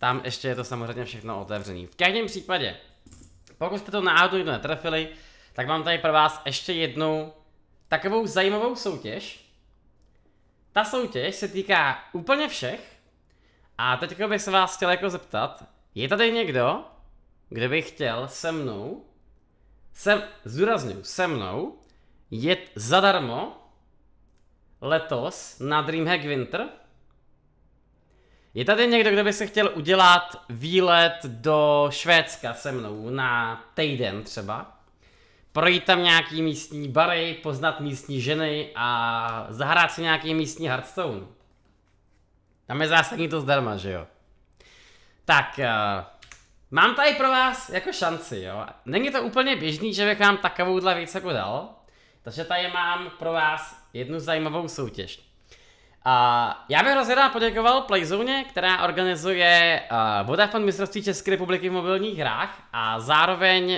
Tam ještě je to samozřejmě všechno otevřený. V každém případě, pokud jste to náhodou někdo netrefili, tak mám tady pro vás ještě jednu takovou zajímavou soutěž. Ta soutěž se týká úplně všech. A teď bych se vás chtěl jako zeptat, je tady někdo, kdo by chtěl se mnou, se, zúraznuju, se mnou, jet zadarmo letos na Dreamhack Winter? Je tady někdo, kdo by se chtěl udělat výlet do Švédska se mnou na týden třeba? Projít tam nějaký místní bary, poznat místní ženy a zahrát si nějaký místní hardstone. Tam je zásadní to zdarma, že jo? Tak, uh, mám tady pro vás jako šanci, jo? Není to úplně běžný, že bych vám takovouhle věc jako dal, takže tady mám pro vás jednu zajímavou soutěž. A já bych hrozně rád poděkoval Playzone, která organizuje uh, Vodafone mistrovství České republiky v mobilních hrách a zároveň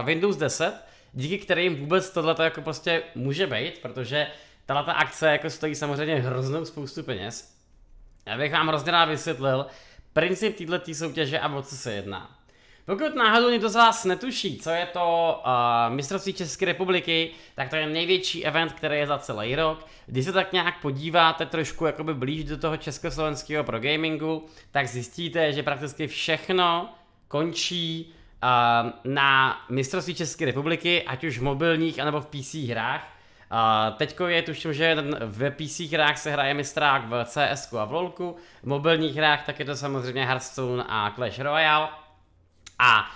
uh, Windows 10, díky kterým vůbec tohle jako prostě může být, protože tahle ta akce jako stojí samozřejmě hroznou spoustu peněz. Já bych vám hrozně rád vysvětlil princip této soutěže a o co se jedná. Pokud náhodou někdo z vás netuší, co je to uh, mistrovství České republiky, tak to je největší event, který je za celý rok. Když se tak nějak podíváte trošku jakoby blíž do toho československého pro gamingu, tak zjistíte, že prakticky všechno končí uh, na mistrovství České republiky, ať už v mobilních anebo v PC hrách. Uh, teďko je tuším, že v PC hrách se hraje mistrák v CS a v LoLku, v mobilních hrách tak je to samozřejmě Hearthstone a Clash Royale. A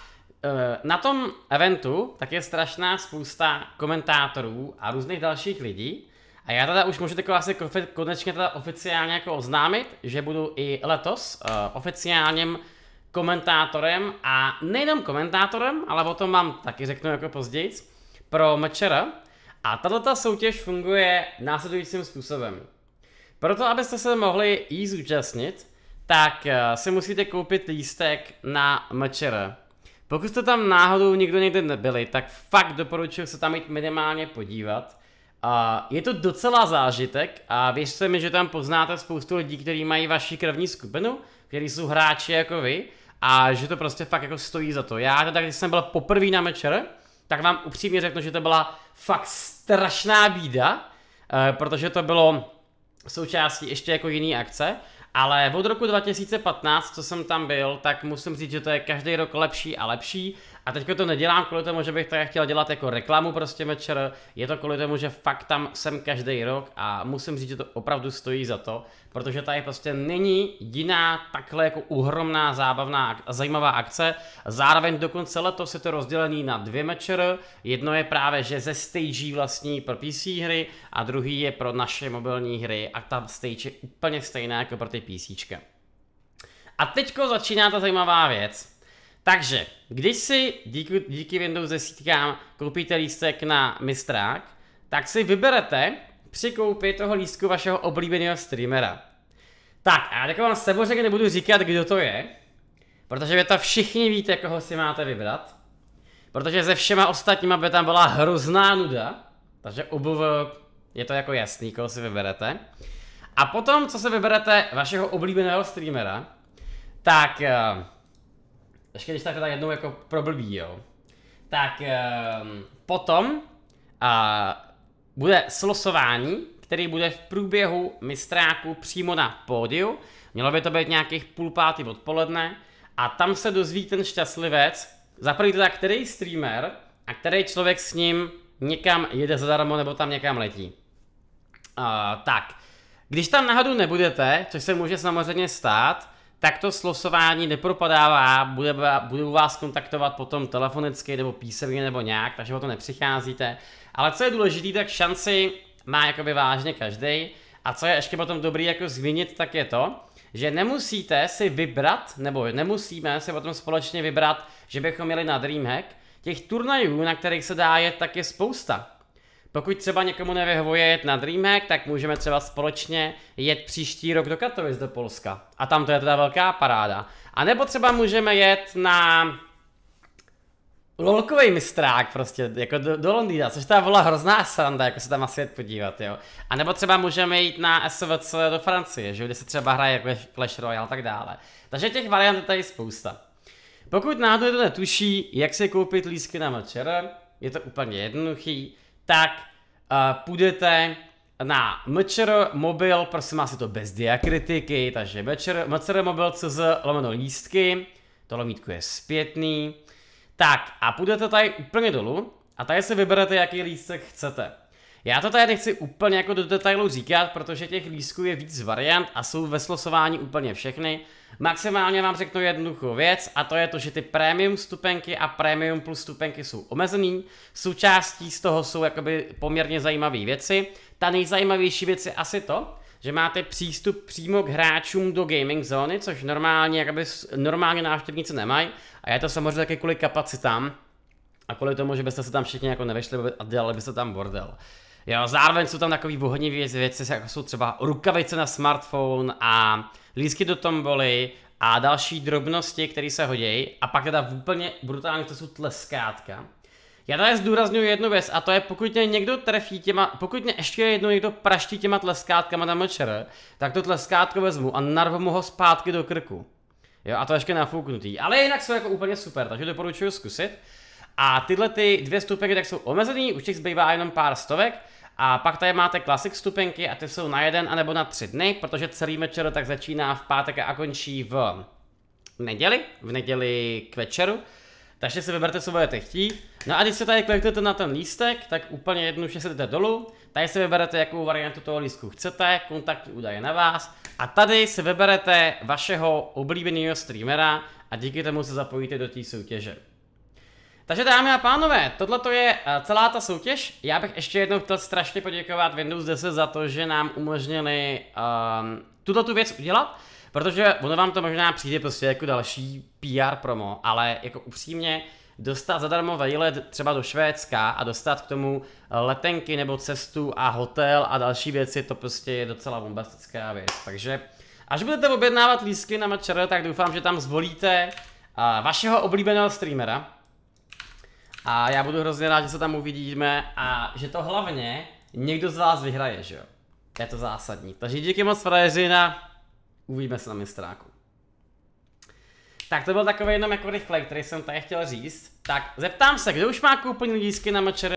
e, na tom eventu tak je strašná spousta komentátorů a různých dalších lidí. A já teda už můžu takové asi konečně teda oficiálně jako oznámit, že budu i letos e, oficiálním komentátorem a nejenom komentátorem, ale o tom mám taky řeknu jako později, pro MČR. A tato soutěž funguje následujícím způsobem. Proto, abyste se mohli jí zúčastnit, tak e, si musíte koupit lístek na MČR. Pokud jste tam náhodou někdo někde nebyli, tak fakt doporučuji se tam jít minimálně podívat. A je to docela zážitek a věřte mi, že tam poznáte spoustu lidí, kteří mají vaši krevní skupinu, kteří jsou hráči jako vy a že to prostě fakt jako stojí za to. Já teda, když jsem byl poprvý na mečer, tak vám upřímně řeknu, že to byla fakt strašná bída, eh, protože to bylo součástí ještě jako jiný akce ale od roku 2015, co jsem tam byl, tak musím říct, že to je každý rok lepší a lepší. A teďko to nedělám kvůli tomu, že bych tady chtěl dělat jako reklamu prostě mečer, je to kvůli tomu, že fakt tam jsem každý rok a musím říct, že to opravdu stojí za to, protože tady prostě není jiná takhle jako uhromná, zábavná a zajímavá akce. Zároveň dokonce letos je to rozdělený na dvě mečer, jedno je právě, že ze stage vlastní pro PC hry a druhý je pro naše mobilní hry a ta stage je úplně stejná jako pro ty PC. A teďko začíná ta zajímavá věc. Takže, když si díky, díky Windows 10 koupíte lístek na Mistrák, tak si vyberete při koupi toho lístku vašeho oblíbeného streamera. Tak, a já tak jako vám samozřejmě nebudu říkat, kdo to je, protože vy to všichni víte, koho si máte vybrat, protože se všema ostatníma by tam byla hrozná nuda, takže obuv je to jako jasný, koho si vyberete. A potom, co se vyberete vašeho oblíbeného streamera, tak eh, ještě když tak teda jednou jako problbí, jo. Tak um, potom uh, bude slosování, který bude v průběhu mistráku přímo na pódiu. Mělo by to být nějakých půl pátý odpoledne a tam se dozví ten šťastlivec, za prvý teda který streamer a který člověk s ním někam jede zadarmo nebo tam někam letí. Uh, tak, když tam nahadu nebudete, což se může samozřejmě stát, tak to slosování nepropadává, bude, budu vás kontaktovat potom telefonicky nebo písemně nebo nějak, takže o to nepřicházíte. Ale co je důležité, tak šanci má jakoby vážně každý. A co je ještě potom dobrý jako zmínit, tak je to, že nemusíte si vybrat, nebo nemusíme si potom společně vybrat, že bychom měli na Dreamhack. Těch turnajů, na kterých se dá jet, tak je spousta. Pokud třeba někomu nevyhovuje jet na DreamHack, tak můžeme třeba společně jet příští rok do Katowice do Polska. A tam to je teda velká paráda. A nebo třeba můžeme jet na lolkový mistrák prostě, jako do, do Londýna, což ta byla hrozná sranda, jako se tam asi jet podívat, jo. A nebo třeba můžeme jít na SVC do Francie, že kde se třeba hraje Clash Royale a tak dále. Takže těch variant je tady spousta. Pokud náhodou to netuší, jak si koupit lísky na mlčer, je to úplně jednoduchý tak uh, půjdete na mčr mobil, prosím vás je to bez diakritiky, takže mčr, mčr mobil cz lomeno lístky, to lomítko je zpětný, tak a půjdete tady úplně dolů a tady si vyberete, jaký lístek chcete. Já to tady nechci úplně jako do detailu říkat, protože těch lísků je víc variant a jsou ve slosování úplně všechny. Maximálně vám řeknu jednoduchou věc a to je to, že ty premium stupenky a premium plus stupenky jsou omezený. Součástí z toho jsou jakoby poměrně zajímavé věci. Ta nejzajímavější věc je asi to, že máte přístup přímo k hráčům do gaming zóny, což normálně, jakoby, normálně návštěvníci nemají. A je to samozřejmě také kvůli kapacitám a kvůli tomu, že byste se tam všichni jako nevešli a dělali byste tam bordel. Jo, zároveň jsou tam takové vohodnivé věci, jako jsou třeba rukavice na smartphone a lísky do tomboly a další drobnosti, které se hodějí. A pak teda úplně brutálně to jsou tleskátka. Já tady zdůraznuju jednu věc a to je, pokud mě někdo trefí těma, pokud mě ještě jednou někdo praští těma tleskátkama na mlčer, tak to tleskátko vezmu a narvu mu ho zpátky do krku. Jo, a to ještě nafouknutý. Ale jinak jsou jako úplně super, takže doporučuji zkusit. A tyhle ty dvě stupenky tak jsou omezený, už těch zbývá jenom pár stovek, a pak tady máte klasik stupenky a ty jsou na jeden anebo na tři dny, protože celý večer tak začíná v pátek a končí v neděli, v neděli k večeru. Takže si vyberte, co budete chtít. No a když se tady kliknete na ten lístek, tak úplně že se jdete dolů. Tady si vyberete, jakou variantu toho lístku chcete, kontaktní údaje na vás. A tady si vyberete vašeho oblíbeného streamera a díky tomu se zapojíte do té soutěže. Takže dámy a pánové, tohle to je eh, celá ta soutěž. Já bych ještě jednou chtěl strašně poděkovat Windows 10 za to, že nám umožnili um, tuto tu věc udělat, protože ono vám to možná přijde prostě jako další PR promo, ale jako upřímně, dostat zadarmo vejlet třeba do Švédska a dostat k tomu eh, letenky nebo cestu a hotel a další věci, to prostě je docela bombastická věc. Takže až budete objednávat lísky na Mačer, tak doufám, že tam zvolíte uh, vašeho oblíbeného streamera, a já budu hrozně rád, že se tam uvidíme a že to hlavně někdo z vás vyhraje, že jo? Je to zásadní. Takže díky moc frajeřina, uvidíme se na mistráku. Tak to byl takový jenom jako rychlej, který jsem tady chtěl říct. Tak zeptám se, kdo už má koupený lístky na mečer